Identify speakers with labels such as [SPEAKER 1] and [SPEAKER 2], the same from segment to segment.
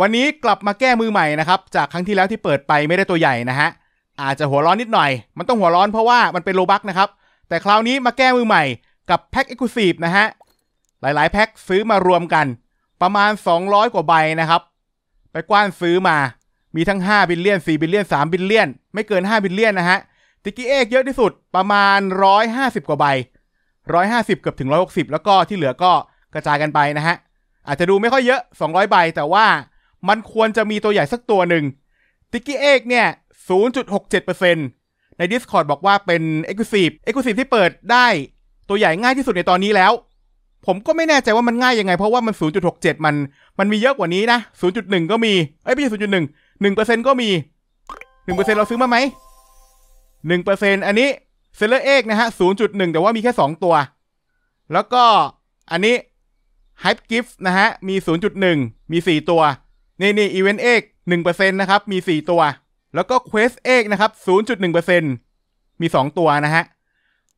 [SPEAKER 1] วันนี้กลับมาแก้มือใหม่นะครับจากครั้งที่แล้วที่เปิดไปไม่ได้ตัวใหญ่นะฮะอาจจะหัวร้อนนิดหน่อย มันต้องหัวร้อนเพราะว่ามันเป็นโลบักนะครับแต่คราวนี้มาแก้มือใหม่ กับแพ็กเอ็กซ์คลูซีฟนะฮะหลายๆแพ็คซื้อมารวมกัน ประมาณ 200 กว่าใบนะครับไปกว้านซื้อมามีทั้ง 5 บิลเลียน4บิลเลียน 3 บิลเลียนไม่เกิน 5 บิลเลียนนะฮะติกิเอกเยอะที่สุดประมาณ 150 กว่าใบ 150 เกือบถึง 160 แล้วก็ที่เหลือก็กระจายกันไปนะฮะอาจจะดูไม่ค่อยเยอะ 200 ใบ แต่ว่ามันควรจะมีตัวใหญ่สักตัวหนึ่ง ติกกี้เอกเนี่ย 0.67%ใน Discord บอกว่าเป็น e x c l u s i v e e x c l u s i v e ที่เปิดได้ตัวใหญ่ง่ายที่สุดในตอนนี้แล้ว ผมก็ไม่แน่ใจว่ามันง่ายยังไง เพราะว่ามัน 0.67 มัน มันมีเยอะกว่านี้นะ 0.1 ก็มี เอ้ย ไม่ใช่ 0.1 1%ก็มี 1%เราซื้อมาไหม1%อันนี้เซเลอร์เอกนะฮะ 0.1 แต่ว่ามีแค่ 2 ตัว แล้วก็ อันนี้ Hype Gift นะฮะ มี 0.1 มี4ตัวนี่นี่อีเวนต์เอกหนึ่งเปอร์เซ็นนะครับ มีสี่ตัว แล้วก็เควสเอกนะครับศูนย์จุดหนึ่งเปอร์เซ็นตมีสองตัวนะฮะ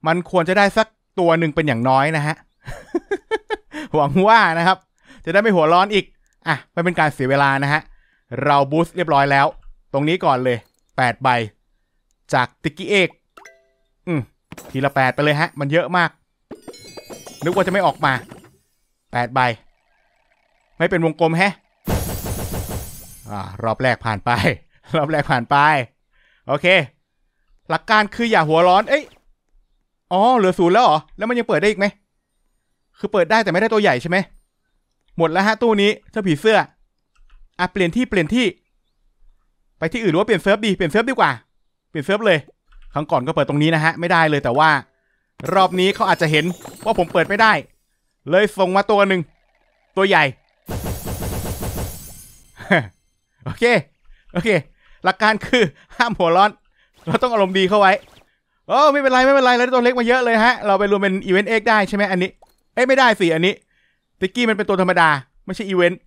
[SPEAKER 1] มันควรจะได้สักตัวหนึ่งเป็นอย่างน้อยนะฮะ หวังว่านะครับ จะได้ไม่หัวร้อนอีก อ่ะไม่เป็นการเสียเวลานะฮะ เราบูสต์เรียบร้อยแล้ว ตรงนี้ก่อนเลยแปดใบ จากติกิเอกอืม ทีละแปดไปเลยฮะ มันเยอะมาก นึกว่าจะไม่ออกมาแปดใบ ไม่เป็นวงกลมแฮะรอบแรกผ่านไป รอบแรกผ่านไป โอเค หลักการคืออย่าหัวร้อน เอ้ยอ๋อเหลือศูนย์แล้วเหรอ แล้วมันยังเปิดได้อีกไหมคือเปิดได้แต่ไม่ได้ตัวใหญ่ใช่ไหมหมดแล้วฮะตู้นี้เจ้าผีเสื้ออ่ะเปลี่ยนที่เปลี่ยนที่ ไปที่อื่นหรือว่าเปลี่ยนเซิร์ฟดีเปลี่ยนเซิร์ฟดีกว่าเปลี่ยนเซิร์ฟเลยครั้งก่อนก็เปิดตรงนี้นะฮะ ไม่ได้เลยแต่ว่ารอบนี้เขาอาจจะเห็นว่าผมเปิดไม่ได้ เลยส่งมาตัวหนึ่งตัวใหญ่โอเคโอเค หลักการคือห้ามหัวร้อนเราต้องอารมณ์ดีเข้าไว้โอ้ไม่เป็นไร ไม่เป็นไรเราได้ตัวเล็กมาเยอะเลยฮะเราไปรวมเป็นอีเวนต์เอกได้ใช่ไหมอันนี้ เอ้ไม่ได้สิอันนี้ ติกกี้มันเป็นตัวธรรมดา ไม่ใช่อีเวนต์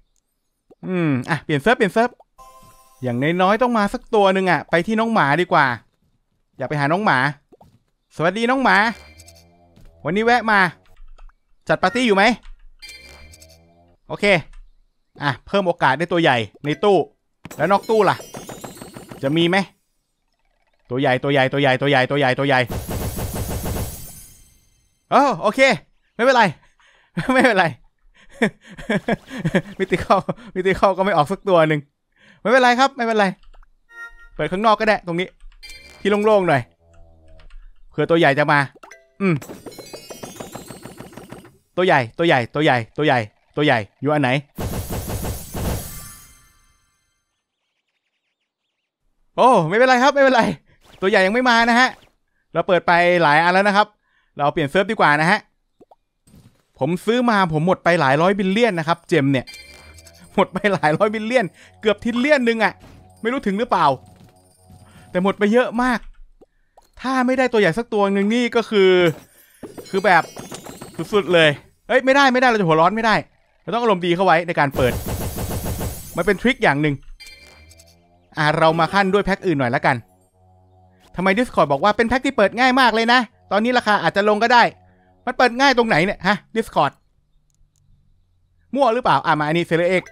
[SPEAKER 1] อืมอ่ะเปลี่ยนเซิร์ฟเปลี่ยนเซิร์ฟอย่างน้อยๆต้องมาสักตัวหนึ่งอ่ะไปที่น้องหมาดีกว่าอยากไปหาน้องหมา สวัสดีน้องหมา วันนี้แวะมา จัดปาร์ตี้อยู่ไหมโอเค อ่ะเพิ่มโอกาสได้ตัวใหญ่ในตู้แล้วนอกตู้ล่ะ จะมีไหม ตัวใหญ่ ตัวใหญ่ ตัวใหญ่ ตัวใหญ่ ตัวใหญ่ ตัวใหญ่โอ้โอเค ไม่เป็นไร ไม่เป็นไร มิติเข้ามิติเข้าก็ไม่ออกสักตัวหนึ่งไม่เป็นไรครับ ไม่เป็นไร เปิดข้างนอกก็ได้ ตรงนี้ ที่โล่งๆหน่อย เผื่อตัวใหญ่จะมา อืม ตัวใหญ่ ตัวใหญ่ ตัวใหญ่ ตัวใหญ่ ตัวใหญ่ อยู่อันไหนโอ้ ไม่เป็นไรครับไม่เป็นไรตัวใหญ่ยังไม่มานะฮะ เราเปิดไปหลายอันแล้วนะครับ เราเปลี่ยนเซิร์ฟดีกว่านะฮะ ผมซื้อมาผมหมดไปหลายร้อยบิลเลียนนะครับเจมเนี่ย หมดไปหลายร้อยบิลเลียน เกือบทิลเลียนนึงอะ่ะ ไม่รู้ถึงหรือเปล่า แต่หมดไปเยอะมาก ถ้าไม่ได้ตัวใหญ่สักตัวหนึ่งนี่ก็คือ คือแบบสุดๆ เลยเอ้ยไม่ได้ไม่ได้เราจะหัวร้อนไม่ได้เราต้องอารมณ์ดีเข้าไว้ในการเปิดมันเป็นทริคอย่างหนึ่งอ่าเรามาขั้นด้วยแพ็คอื่นหน่อยละกัน ทำไม Discord บอกว่าเป็นแพ็คที่เปิดง่ายมากเลยนะ ตอนนี้ราคาอาจจะลงก็ได้ มันเปิดง่ายตรงไหนเนี่ย ฮะ Discord มั่วหรือเปล่า อ่ามาอันนี้เซเลเอก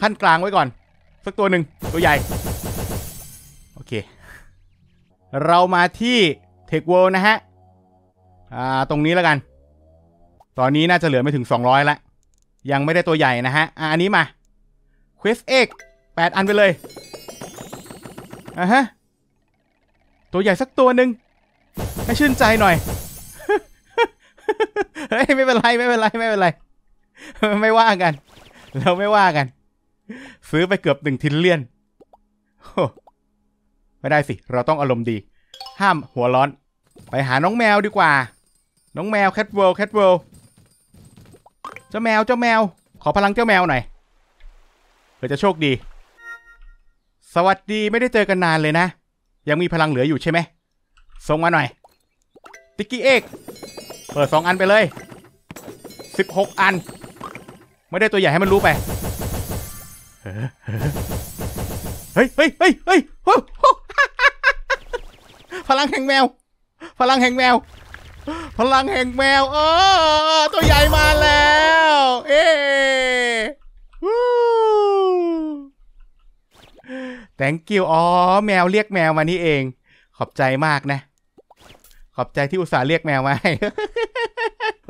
[SPEAKER 1] ขั้นกลางไว้ก่อน สักตัวหนึ่งตัวใหญ่โอเค เรามาที่เทคเวิลนะฮะอ่าตรงนี้แล้วกัน ตอนนี้น่าจะเหลือไม่ถึง 200ละยังไม่ได้ตัวใหญ่นะฮะอ่ะอันนี้มาเควสเอ็กแปดอันไปเลย อ่ะฮะ ตัวใหญ่สักตัวหนึ่งให้ชื่นใจหน่อย เฮ้ยไม่เป็นไรไม่เป็นไรไม่เป็นไร ไม่ว่ากัน เราไม่ว่ากัน ซื้อไปเกือบหนึ่งทิลเลียนไม่ได้สิ เราต้องอารมณ์ดี ห้ามหัวร้อน ไปหาน้องแมวดีกว่า น้องแมวแคทเวิลแคทเวิลเจ้าแมวเจ้าแมว ขอพลังเจ้าแมวหน่อยเผื่อจะโชคดี สวัสดีไม่ได้เจอกันนานเลยนะ ยังมีพลังเหลืออยู่ใช่ไหมส่งมาหน่อย ติ๊กกี้เอก เปิดสองอันไปเลยสิบหกอัน ไม่ได้ตัวใหญ่ให้มันรู้ไปเฮ้ยเฮ้ยเฮ้ยเฮ้ยพลังแห่งแมว พลังแห่งแมวพลังแห่งแมวเออตัวใหญ่มาแล้วเอ๊แตงกิวอ๋อ แมวเรียกแมวมานี่เอง ขอบใจมากนะ ขอบใจที่อุตส่าห์เรียกแมวมาให้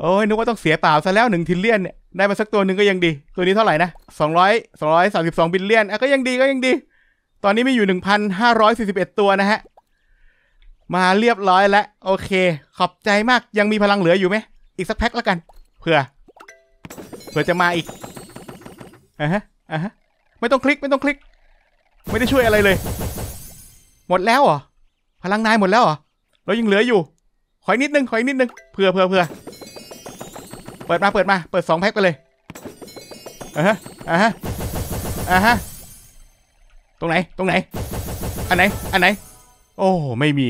[SPEAKER 1] โอ้ยนึกว่าต้องเสียเปล่าซะแล้วหนึ่งทิลเลียนเนี่ยได้มาสักตัวหนึ่งก็ยังดี ตัวนี้เท่าไหร่นะสองร้อยสองร้อยสามสิบสองบิลเลียนอ่ะก็ยังดีก็ยังดี ตอนนี้มีอยู่หนึ่งพันห้าร้อยสี่สิบเอ็ดตัวนะฮะมาเรียบร้อยแล้ว โอเค ขอบใจมากยังมีพลังเหลืออยู่ไหมอีกสักแพ็คแล้วกันเผื่อเผื่อจะมาอีกอ่ะฮะอ่ะฮะ ไม่ต้องคลิกไม่ต้องคลิกไม่ได้ช่วยอะไรเลย หมดแล้วเหรอ พลังนายหมดแล้วเหรอเรายังเหลืออยู่ขอยนิดนึงขอยนิดนึงเผื่อเผื่อเผื่อเปิดมาเปิดมาเปิดสองแพ็คไปเลยอ่ะฮะอ่ะฮะอ่ะฮะตรงไหนตรงไหน อันไหนอันไหน โอ้ไม่มี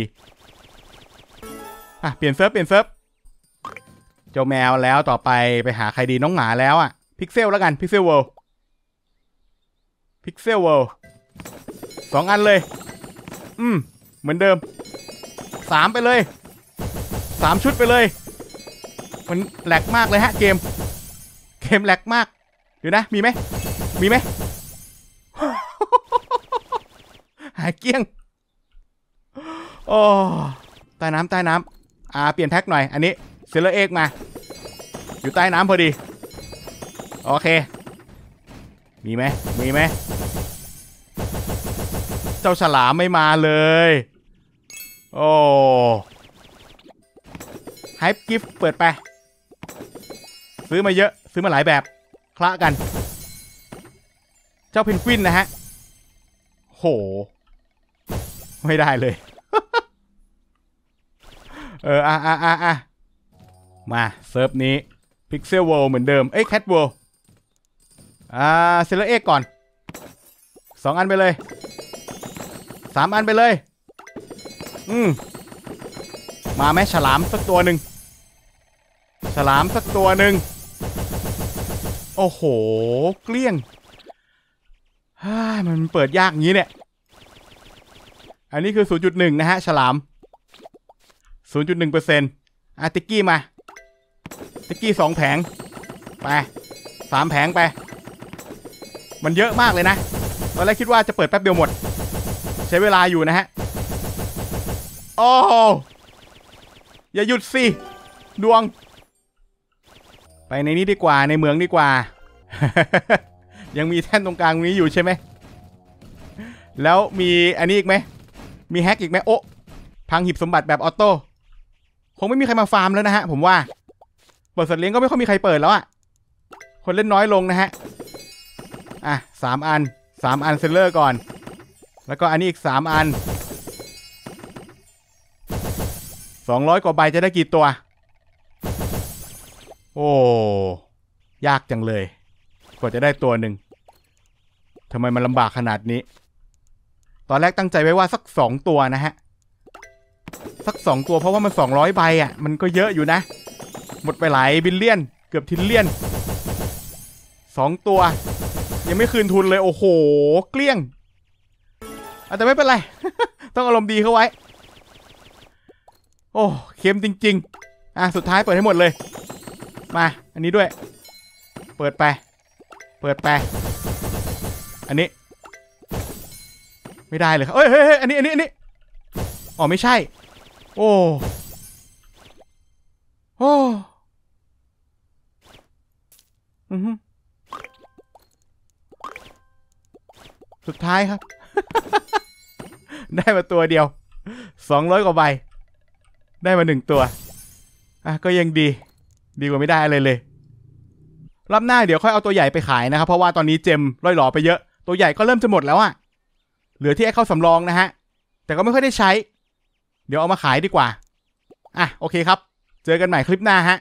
[SPEAKER 1] อ่ะเปลี่ยนเซิร์ฟเปลี่ยนเซิร์ฟเจ้าแมวแล้วต่อไปไปหาใครดีน้องหมาแล้วอ่ะพิกเซลแล้วกันพิกเซลเวิลด์พิกเซลเวิลด์สองอันเลยอืมเหมือนเดิม สามไปเลย สามชุดไปเลย มันแหลกมากเลยฮะ เกมเกมแหลกมากเดี๋ยวนะมีไหมมีไหมหายเกี้ยงโอ้ใต้น้ำใต้น้ำอ่า เปลี่ยนแท็กหน่อย อันนี้เซเลเอ็ก มา อยู่ใต้น้ำพอดี โอเค มีไหมมีไหมเจ้าฉลามไม่มาเลย โอ้ไฮป์กิฟต์เปิดไป ซื้อมาเยอะซื้อมาหลายแบบ คละกัน เจ้าเพนกวินนะฮะ โห ไม่ได้เลยเอออ่ะอ่ะอ่ะอ่ะมาเซิร์ฟนี้พิกเซลเวิลเหมือนเดิม เอ้ยแคทเวิลอ่า เซเลเอ็กก่อนสองอันไปเลยสามอันไปเลย อืม มาแม่ฉลามสักตัวหนึ่งฉลามสักตัวหนึ่งโอ้โห เกลี้ยงมันเปิดยากงี้เนี่ย อันนี้คือ0.1นะฮะ ฉลาม0.1%อ่ะติ๊กกี้ มาติ๊กกี้สองแผง ไปสามแผง ไป มันเยอะมากเลยนะตอนแรกคิดว่าจะเปิดแป๊บเดียวหมด ใช้เวลาอยู่นะฮะ โอ้อย่าหยุดสิ ดวง ไปในนี้ดีกว่าในเมืองดีกว่า ยังมีแท่นตรงกลางนี้อยู่ใช่ไหม แล้วมีอันนี้อีกไหมมีแฮกอีกไหมโอ้พังหีบสมบัติแบบออโต้คงไม่มีใครมาฟาร์มแล้วนะฮะผมว่าบดสัตว์เลี้ยงก็ไม่ค่อยมีใครเปิดแล้วอะคนเล่นน้อยลงนะฮะ อ่ะสามอันสามอันเซลเลอร์ก่อน แล้วก็อันนี้อีกสามอันสองร้อยกว่าใบจะได้กี่ตัว โอ้ยากจังเลยกว่าจะได้ตัวหนึ่งทำไมมันลำบากขนาดนี้ ตอนแรกตั้งใจไว้ว่าสักสองตัวนะฮะสักสองตัวเพราะว่ามันสองร้อยใบอ่ะมันก็เยอะอยู่นะ หมดไปหลายบิลเลียน เกือบทิลเลียนสองตัว ยังไม่คืนทุนเลยโอ้โหเกลี้ยงแต่ไม่เป็นไร ต้องอารมณ์ดีเข้าไว้ โอ้เค็มจริงๆ อ่ะสุดท้ายเปิดให้หมดเลย มาอันนี้ด้วย เปิดไปเปิดไปอันนี้ ไม่ได้เลยครับเอ้ยเฮ้ยอันนี้อันนี้อันนี้อ๋อไม่ใช่ โอ้โอ้สุดท้ายครับ ได้มาตัวเดียว สองร้อยกว่าใบ ได้มาหนึ่งตัว อ่ะก็ยังดี ดีกว่าไม่ได้เลยเลยรอบหน้าเดี๋ยวค่อยเอาตัวใหญ่ไปขายนะครับ เพราะว่าตอนนี้เจม ร่อยหลอไปเยอะ ตัวใหญ่ก็เริ่มจะหมดแล้วอะ่ะเหลือที่ไอ้เข้าสำรองนะฮะ แต่ก็ไม่ค่อยได้ใช้เดี๋ยวเอามาขายดีกว่า อ่ะ โอเคครับ เจอกันใหม่คลิปหน้าฮะ